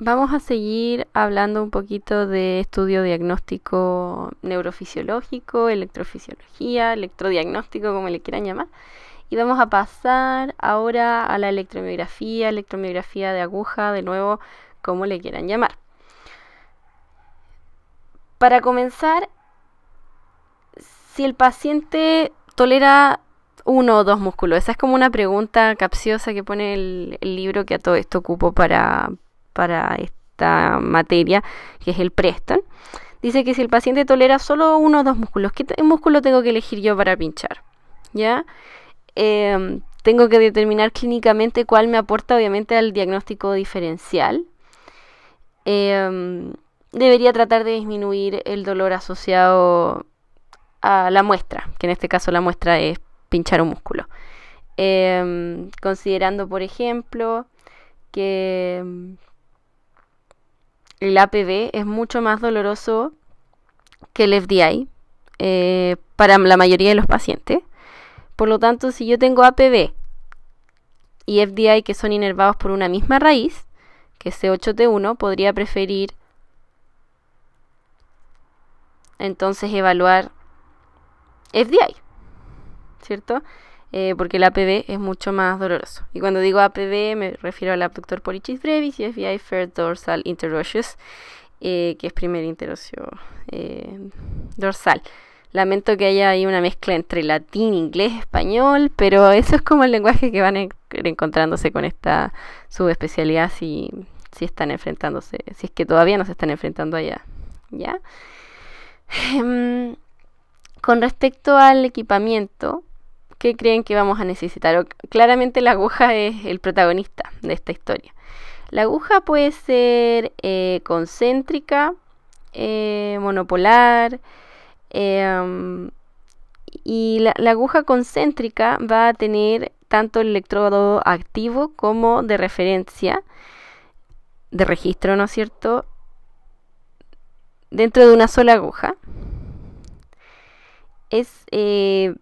Vamos a seguir hablando un poquito de estudio diagnóstico neurofisiológico, electrofisiología, electrodiagnóstico, como le quieran llamar. Y vamos a pasar ahora a la electromiografía, electromiografía de aguja, de nuevo, como le quieran llamar. Para comenzar, si el paciente tolera uno o dos músculos? Esa es como una pregunta capciosa que pone el, libro que a todo esto ocupo para, para esta materia, que es el Preston, dice que si el paciente tolera solo uno o dos músculos, ¿qué músculo tengo que elegir yo para pinchar? ¿Ya? Em, tengo que determinar clínicamente cuál me aporta obviamente al diagnóstico diferencial. Em, debería tratar de disminuir el dolor asociado a la muestra, que en este caso la muestra es pinchar un músculo. Em, considerando, por ejemplo, que el APB es mucho más doloroso que el FDI eh, para la mayoría de los pacientes. Por lo tanto, si yo tengo APB y FDI que son inervados por una misma raíz, que es C8T1, podría preferir entonces evaluar FDI, ¿cierto? Eh, porque el APB es mucho más doloroso. Y cuando digo APB me refiero al abductor Polichis brevis y FBI fair dorsal interosseus, eh, que es primer interocio... Eh, dorsal. Lamento que haya ahí una mezcla entre latín, inglés, español, pero eso es como el lenguaje que van encontrándose con esta subespecialidad si, si están enfrentándose, si es que todavía no se están enfrentando allá. ¿Ya? Em, con respecto al equipamiento, ¿Qué creen que vamos a necesitar. Claramente la aguja es el protagonista de esta historia. La aguja puede ser eh, concéntrica, eh, monopolar, em, y la, aguja concéntrica va a tener tanto el electrodo activo como de referencia, de registro, ¿no es cierto?, dentro de una sola aguja. Es eh,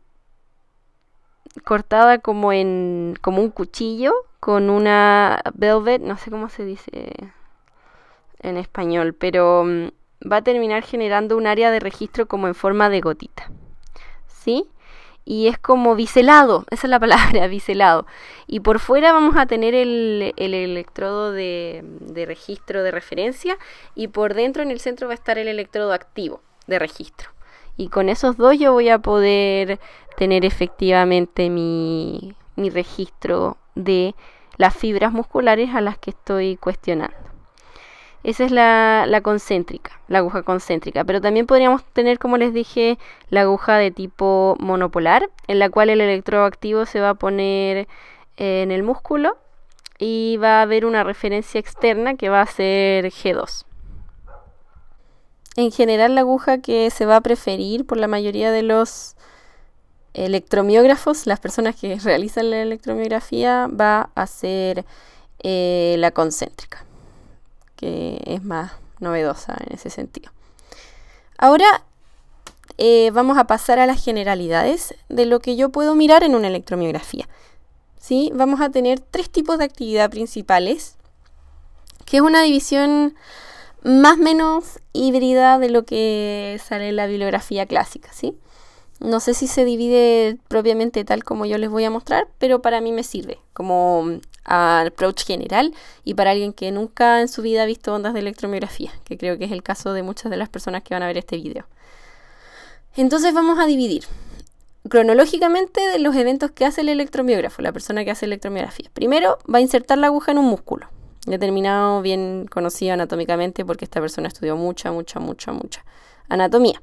cortada como en como un cuchillo con una velvet, no sé cómo se dice en español, pero mm, va a terminar generando un área de registro como en forma de gotita. ¿Sí? Y es como biselado, esa es la palabra, biselado. Y por fuera vamos a tener el, electrodo de registro de referencia y por dentro en el centro va a estar el electrodo activo de registro y con esos dos yo voy a poder tener efectivamente mi, registro de las fibras musculares a las que estoy cuestionando. Esa es la, la, concéntrica, la aguja concéntrica. Pero también podríamos tener, como les dije, la aguja de tipo monopolar, en la cual el electroactivo se va a poner eh, en el músculo y va a haber una referencia externa que va a ser G2 en general la aguja que se va a preferir por la mayoría de los electromiógrafos, las personas que realizan la electromiografía, va a ser eh, la concéntrica, que es más novedosa en ese sentido. Ahora eh, vamos a pasar a las generalidades de lo que yo puedo mirar en una electromiografía. ¿Sí? Vamos a tener tres tipos de actividad principales, que es una división más o menos híbrida de lo que sale en la bibliografía clásica, ¿sí? No sé si se divide propiamente tal como yo les voy a mostrar, pero para mí me sirve como mm, approach general y para alguien que nunca en su vida ha visto ondas de electromiografía, que creo que es el caso de muchas de las personas que van a ver este video. Entonces vamos a dividir cronológicamente los eventos que hace el electromiógrafo, la persona que hace electromiografía. Primero va a insertar la aguja en un músculo, determinado, bien conocido anatómicamente, porque esta persona estudió mucha, mucha, mucha, mucha anatomía.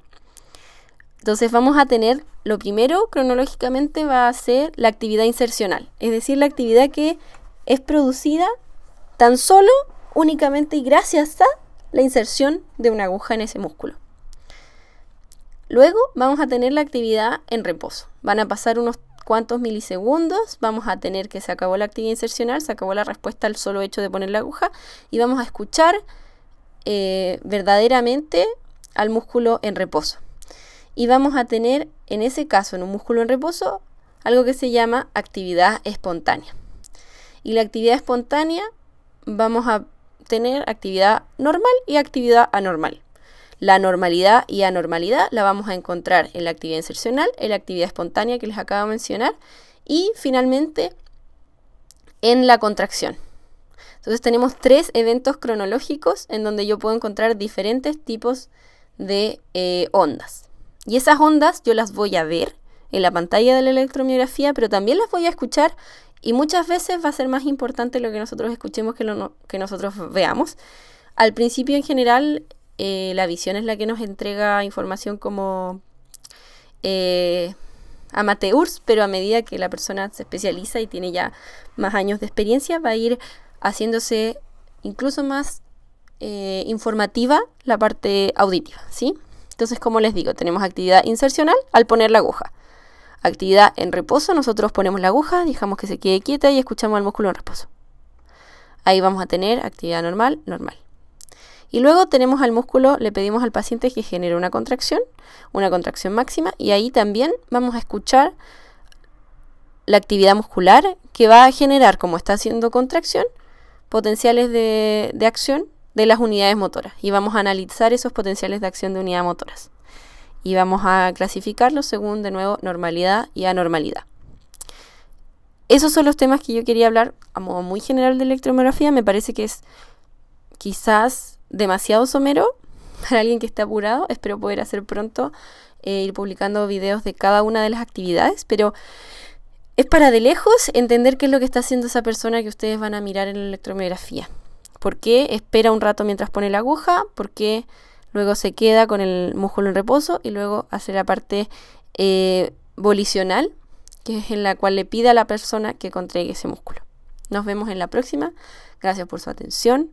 Entonces vamos a tener, lo primero cronológicamente va a ser la actividad insercional, es decir, la actividad que es producida tan solo, únicamente y gracias a la inserción de una aguja en ese músculo. Luego vamos a tener la actividad en reposo. Van a pasar unos cuántos milisegundos vamos a tener que se acabó la actividad insercional, se acabó la respuesta al solo hecho de poner la aguja y vamos a escuchar eh, verdaderamente al músculo en reposo. Y vamos a tener, en ese caso, en un músculo en reposo, algo que se llama actividad espontánea. Y la actividad espontánea vamos a tener actividad normal y actividad anormal. La normalidad y anormalidad la vamos a encontrar en la actividad insercional, en la actividad espontánea que les acabo de mencionar y finalmente en la contracción. Entonces tenemos tres eventos cronológicos en donde yo puedo encontrar diferentes tipos de eh, ondas. Y esas ondas yo las voy a ver en la pantalla de la electromiografía, pero también las voy a escuchar y muchas veces va a ser más importante lo que nosotros escuchemos que lo que nosotros veamos. Al principio en general eh, la visión es la que nos entrega información como eh, amateurs, pero a medida que la persona se especializa y tiene ya más años de experiencia, va a ir haciéndose incluso más eh, informativa la parte auditiva, ¿sí? Entonces, como les digo, tenemos actividad insercional al poner la aguja. Actividad en reposo, nosotros ponemos la aguja, dejamos que se quede quieta y escuchamos al músculo en reposo. Ahí vamos a tener actividad normal, normal. Y luego tenemos al músculo, le pedimos al paciente que genere una contracción, una contracción máxima, y ahí también vamos a escuchar la actividad muscular que va a generar, como está haciendo contracción, potenciales de, acción de las unidades motoras. Y vamos a analizar esos potenciales de acción de unidades motoras. Y vamos a clasificarlos según, de nuevo, normalidad y anormalidad. Esos son los temas que yo quería hablar a modo muy general de electromiografía. Me parece que es quizás demasiado somero para alguien que está apurado. Espero poder hacer pronto eh, ir publicando videos de cada una de las actividades, pero es para de lejos entender qué es lo que está haciendo esa persona que ustedes van a mirar en la electromiografía. ¿Por qué espera un rato mientras pone la aguja? ¿Por qué luego se queda con el músculo en reposo y luego hace la parte eh, volicional, que es en la cual le pide a la persona que contraiga ese músculo? Nos vemos en la próxima. Gracias por su atención.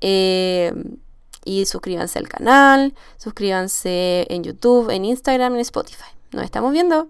Eh, y suscríbanse al canal, suscríbanse en YouTube, en Instagram, en Spotify. Nos estamos viendo.